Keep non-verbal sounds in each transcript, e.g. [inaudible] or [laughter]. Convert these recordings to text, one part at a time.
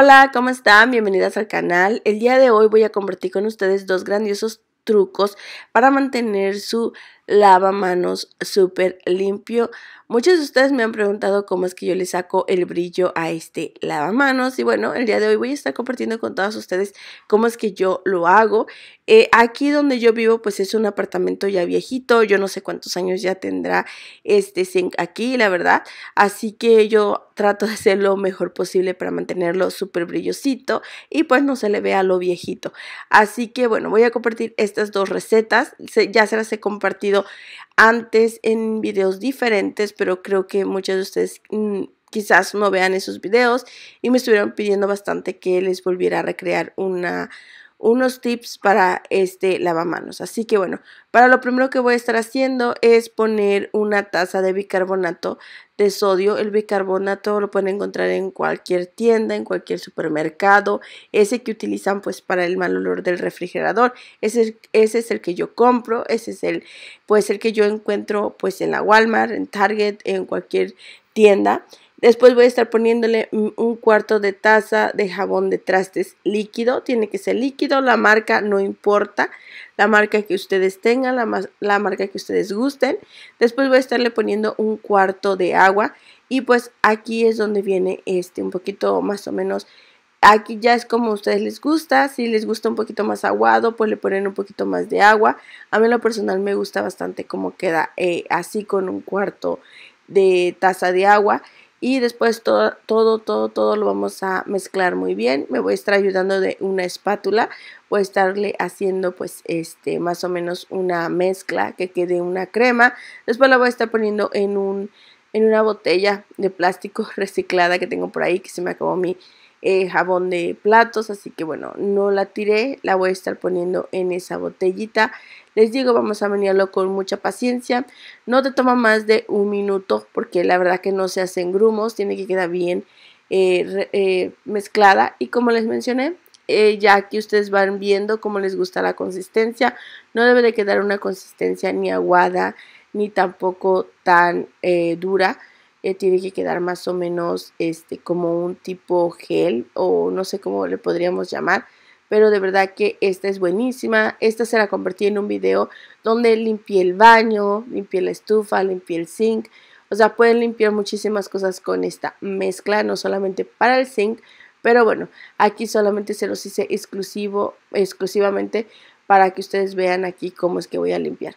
Hola, ¿cómo están? Bienvenidas al canal. El día de hoy voy a compartir con ustedes dos grandiosos trucos para mantener su lavamanos súper limpio. Muchos de ustedes me han preguntado cómo es que yo le saco el brillo a este lavamanos y bueno, el día de hoy voy a estar compartiendo con todos ustedes cómo es que yo lo hago. Eh, aquí donde yo vivo pues es un apartamento ya viejito, yo no sé cuántos años ya tendrá este zinc aquí, la verdad. Así que yo trato de hacer lo mejor posible para mantenerlo súper brillosito y pues no se le vea lo viejito. Así que bueno, voy a compartir estas dos recetas, ya se las he compartido antes en videos diferentes, pero creo que muchos de ustedes mm, quizás no vean esos videos y me estuvieron pidiendo bastante que les volviera a recrear una unos tips para este lavamanos. Así que bueno, para lo primero que voy a estar haciendo es poner una taza de bicarbonato de sodio. El bicarbonato lo pueden encontrar en cualquier tienda, en cualquier supermercado. Ese que utilizan pues para el mal olor del refrigerador. Ese, ese es el que yo compro. Ese es el pues el que yo encuentro pues en la Walmart, en Target, en cualquier tienda. Después voy a estar poniéndole un cuarto de taza de jabón de trastes líquido. Tiene que ser líquido, la marca no importa. La marca que ustedes tengan, la, marca que ustedes gusten. Después voy a estarle poniendo un cuarto de agua. Y pues aquí es donde viene este, un poquito más o menos. Aquí ya es como a ustedes les gusta. Si les gusta un poquito más aguado, pues le ponen un poquito más de agua. A mí en lo personal me gusta bastante cómo queda eh, así con un cuarto de taza de agua y después todo, todo, todo, todo lo vamos a mezclar muy bien. Me voy a estar ayudando de una espátula, voy a estarle haciendo pues este más o menos una mezcla que quede una crema. Después la voy a estar poniendo en, un, en una botella de plástico [laughs] reciclada que tengo por ahí que se me acabó mi eh, jabón de platos, así que bueno, no la tiré, la voy a estar poniendo en esa botellita. Les digo, vamos a venirlo con mucha paciencia, no te toma más de un minuto porque la verdad que no se hacen grumos, tiene que quedar bien eh, eh, mezclada y como les mencioné, ya que ustedes van viendo cómo les gusta la consistencia, no debe de quedar una consistencia ni aguada ni tampoco tan dura, eh, tiene que quedar más o menos este, como un tipo gel o no sé cómo le podríamos llamar. Pero de verdad que esta es buenísima. Esta se la convertí en un video donde limpié el baño, limpié la estufa, limpié el zinc. O sea, pueden limpiar muchísimas cosas con esta mezcla, no solamente para el zinc. Pero bueno, aquí solamente se los hice exclusivo, exclusivamente para que ustedes vean aquí cómo es que voy a limpiar.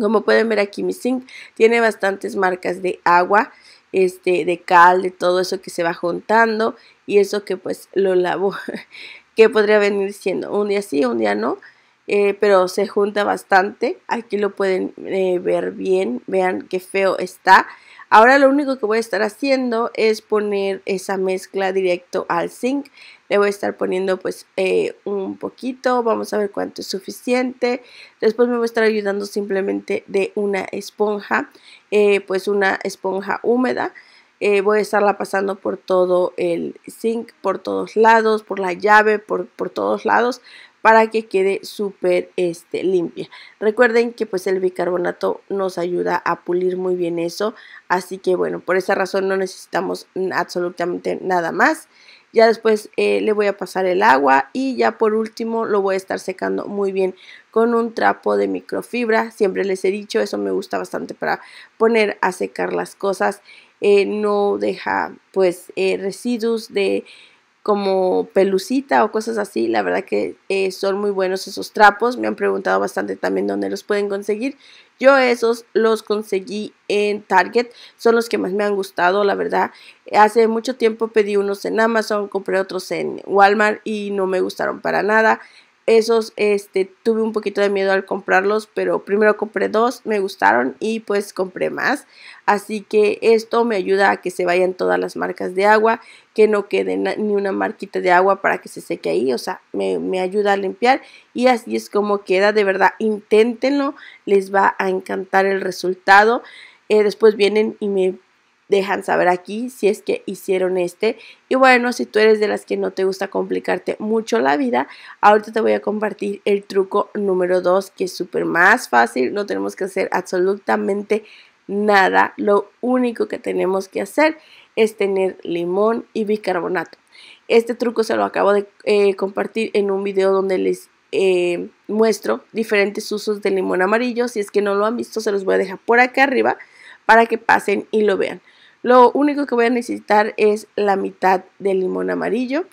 Como pueden ver aquí mi zinc tiene bastantes marcas de agua, este, de cal, de todo eso que se va juntando y eso que pues lo lavo, [laughs] que podría venir siendo un día sí, un día no, eh, pero se junta bastante. Aquí lo pueden eh, ver bien, vean qué feo está. Ahora lo único que voy a estar haciendo es poner esa mezcla directo al zinc. Le voy a estar poniendo pues eh, un poquito, vamos a ver cuánto es suficiente. Después me voy a estar ayudando simplemente de una esponja, eh, pues una esponja húmeda eh, voy a estarla pasando por todo el zinc, por todos lados, por la llave, por, por todos lados para que quede súper este, limpia. Recuerden que pues el bicarbonato nos ayuda a pulir muy bien eso, así que bueno, por esa razón no necesitamos absolutamente nada más. Ya después eh, le voy a pasar el agua y ya por último lo voy a estar secando muy bien con un trapo de microfibra. Siempre les he dicho, eso me gusta bastante para poner a secar las cosas eh, no deja pues eh, residuos de como pelucita o cosas así. La verdad que eh, son muy buenos esos trapos. Me han preguntado bastante también dónde los pueden conseguir. Yo esos los conseguí en Target. Son los que más me han gustado, la verdad. Hace mucho tiempo pedí unos en Amazon, compré otros en Walmart y no me gustaron para nada esos este, tuve un poquito de miedo al comprarlos, pero primero compré dos, me gustaron y pues compré más. Así que esto me ayuda a que se vayan todas las marcas de agua, que no quede ni una marquita de agua para que se seque ahí, o sea, me, ayuda a limpiar y así es como queda, de verdad, inténtenlo, les va a encantar el resultado. Eh, después vienen y me dejan saber aquí si es que hicieron este. Y bueno, si tú eres de las que no te gusta complicarte mucho la vida, ahorita te voy a compartir el truco número 2 que es súper más fácil, no tenemos que hacer absolutamente nada, lo único que tenemos que hacer es tener limón y bicarbonato. Este truco se lo acabo de eh, compartir en un video donde les eh, muestro diferentes usos de limón amarillo. Si es que no lo han visto, se los voy a dejar por acá arriba para que pasen y lo vean. Lo único que voy a necesitar es la mitad de limón amarillo,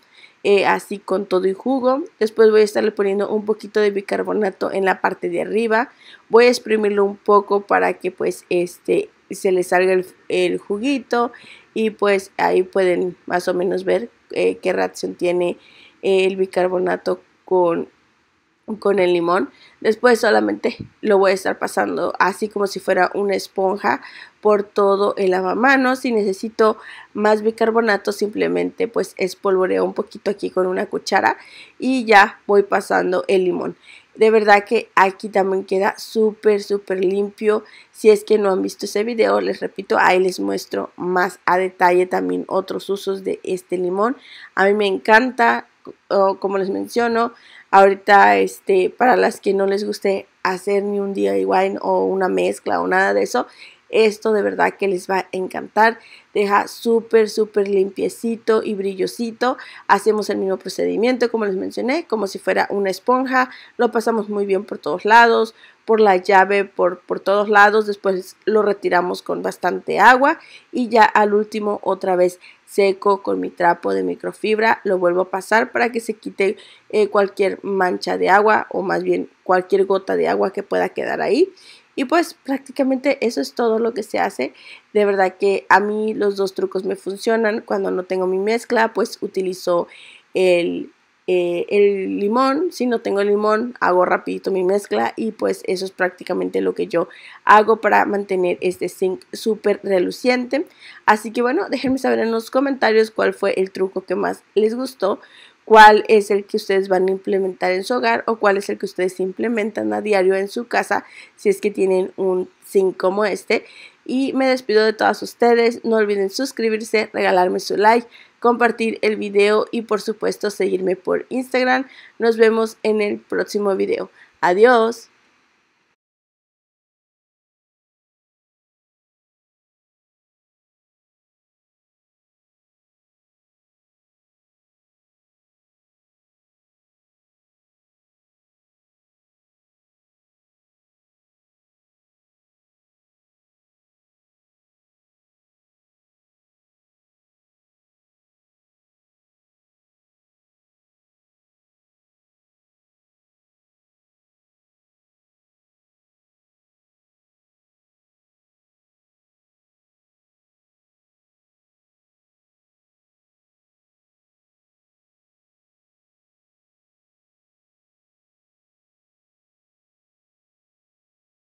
eh, así con todo y jugo. Después voy a estarle poniendo un poquito de bicarbonato en la parte de arriba. Voy a exprimirlo un poco para que pues este se le salga el, juguito y pues ahí pueden más o menos ver eh, qué reacción tiene eh, el bicarbonato con con el limón. Después solamente lo voy a estar pasando así como si fuera una esponja por todo el lavamanos. Si necesito más bicarbonato simplemente pues espolvoreo un poquito aquí con una cuchara y ya voy pasando el limón. De verdad que aquí también queda súper, súper limpio. Si es que no han visto ese video, les repito, ahí les muestro más a detalle también otros usos de este limón. A mí me encanta, como les menciono, Ahorita, este, para las que no les guste hacer ni un DIY o una mezcla o nada de eso, esto de verdad que les va a encantar. Deja súper, súper limpiecito y brillosito. Hacemos el mismo procedimiento, como les mencioné, como si fuera una esponja. Lo pasamos muy bien por todos lados por la llave por, todos lados, después lo retiramos con bastante agua y ya al último otra vez seco con mi trapo de microfibra, lo vuelvo a pasar para que se quite eh, cualquier mancha de agua o más bien cualquier gota de agua que pueda quedar ahí. Y pues prácticamente eso es todo lo que se hace. De verdad que a mí los dos trucos me funcionan. Cuando no tengo mi mezcla, pues utilizo el eh, el limón, si no tengo limón, hago rapidito mi mezcla y pues eso es prácticamente lo que yo hago para mantener este zinc súper reluciente. Así que bueno, déjenme saber en los comentarios cuál fue el truco que más les gustó, cuál es el que ustedes van a implementar en su hogar o cuál es el que ustedes implementan a diario en su casa si es que tienen un zinc como este. Y me despido de todas ustedes, no olviden suscribirse, regalarme su like compartir el video y por supuesto seguirme por Instagram. Nos vemos en el próximo video. Adiós.